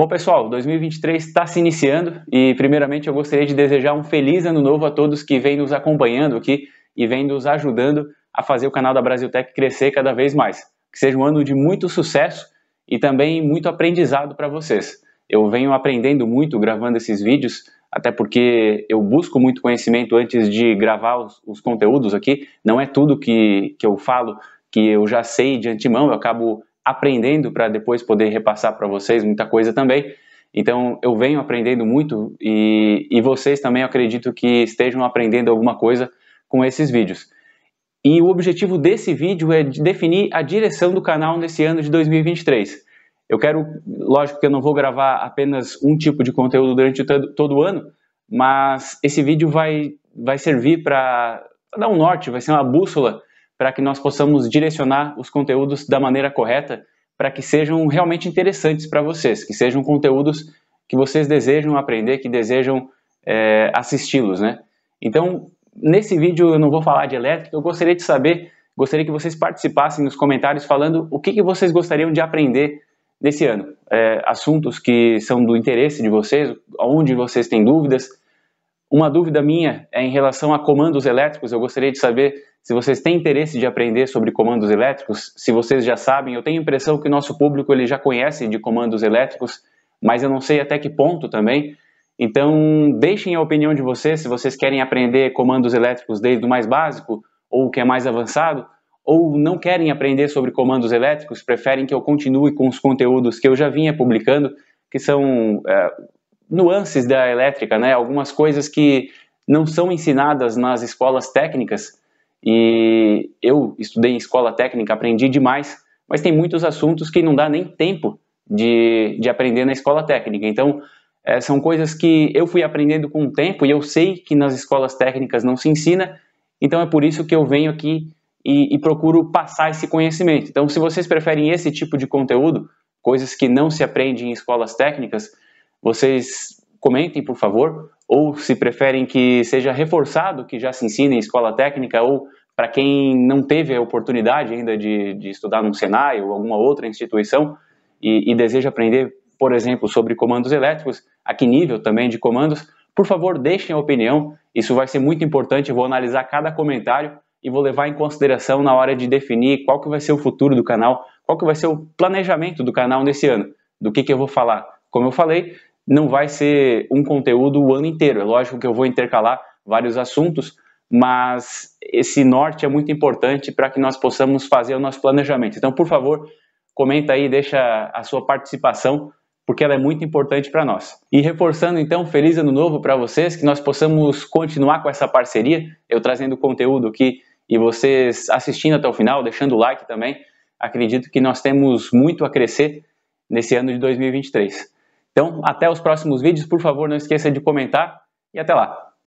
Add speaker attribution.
Speaker 1: Bom, pessoal, 2023 está se iniciando e, primeiramente, eu gostaria de desejar um feliz ano novo a todos que vêm nos acompanhando aqui e vêm nos ajudando a fazer o canal da Brasil Tech crescer cada vez mais. Que seja um ano de muito sucesso e também muito aprendizado para vocês. Eu venho aprendendo muito gravando esses vídeos, até porque eu busco muito conhecimento antes de gravar os, os conteúdos aqui. Não é tudo que, que eu falo que eu já sei de antemão, eu acabo aprendendo para depois poder repassar para vocês muita coisa também. Então eu venho aprendendo muito e, e vocês também acredito que estejam aprendendo alguma coisa com esses vídeos. E o objetivo desse vídeo é de definir a direção do canal nesse ano de 2023. Eu quero, lógico que eu não vou gravar apenas um tipo de conteúdo durante todo o ano, mas esse vídeo vai, vai servir para dar um norte, vai ser uma bússola para que nós possamos direcionar os conteúdos da maneira correta, para que sejam realmente interessantes para vocês, que sejam conteúdos que vocês desejam aprender, que desejam é, assisti-los, né? Então, nesse vídeo eu não vou falar de elétrica, eu gostaria de saber, gostaria que vocês participassem nos comentários falando o que, que vocês gostariam de aprender nesse ano. É, assuntos que são do interesse de vocês, onde vocês têm dúvidas, uma dúvida minha é em relação a comandos elétricos. Eu gostaria de saber se vocês têm interesse de aprender sobre comandos elétricos, se vocês já sabem. Eu tenho a impressão que o nosso público ele já conhece de comandos elétricos, mas eu não sei até que ponto também. Então, deixem a opinião de vocês se vocês querem aprender comandos elétricos desde o mais básico ou o que é mais avançado, ou não querem aprender sobre comandos elétricos, preferem que eu continue com os conteúdos que eu já vinha publicando, que são é, nuances da elétrica, né? Algumas coisas que não são ensinadas nas escolas técnicas. E eu estudei em escola técnica, aprendi demais, mas tem muitos assuntos que não dá nem tempo de, de aprender na escola técnica. Então, é, são coisas que eu fui aprendendo com o tempo e eu sei que nas escolas técnicas não se ensina, então é por isso que eu venho aqui e, e procuro passar esse conhecimento. Então, se vocês preferem esse tipo de conteúdo, coisas que não se aprendem em escolas técnicas, vocês comentem, por favor, ou se preferem que seja reforçado que já se ensina em escola técnica, ou para quem não teve a oportunidade ainda de, de estudar num Senai ou alguma outra instituição e, e deseja aprender, por exemplo, sobre comandos elétricos, a que nível também de comandos, por favor, deixem a opinião, isso vai ser muito importante, eu vou analisar cada comentário e vou levar em consideração na hora de definir qual que vai ser o futuro do canal, qual que vai ser o planejamento do canal nesse ano, do que, que eu vou falar. Como eu falei, não vai ser um conteúdo o ano inteiro. É lógico que eu vou intercalar vários assuntos, mas esse norte é muito importante para que nós possamos fazer o nosso planejamento. Então, por favor, comenta aí, deixa a sua participação, porque ela é muito importante para nós. E reforçando então, feliz ano novo para vocês, que nós possamos continuar com essa parceria, eu trazendo conteúdo aqui e vocês assistindo até o final, deixando o like também. Acredito que nós temos muito a crescer nesse ano de 2023. Então, até os próximos vídeos, por favor, não esqueça de comentar e até lá.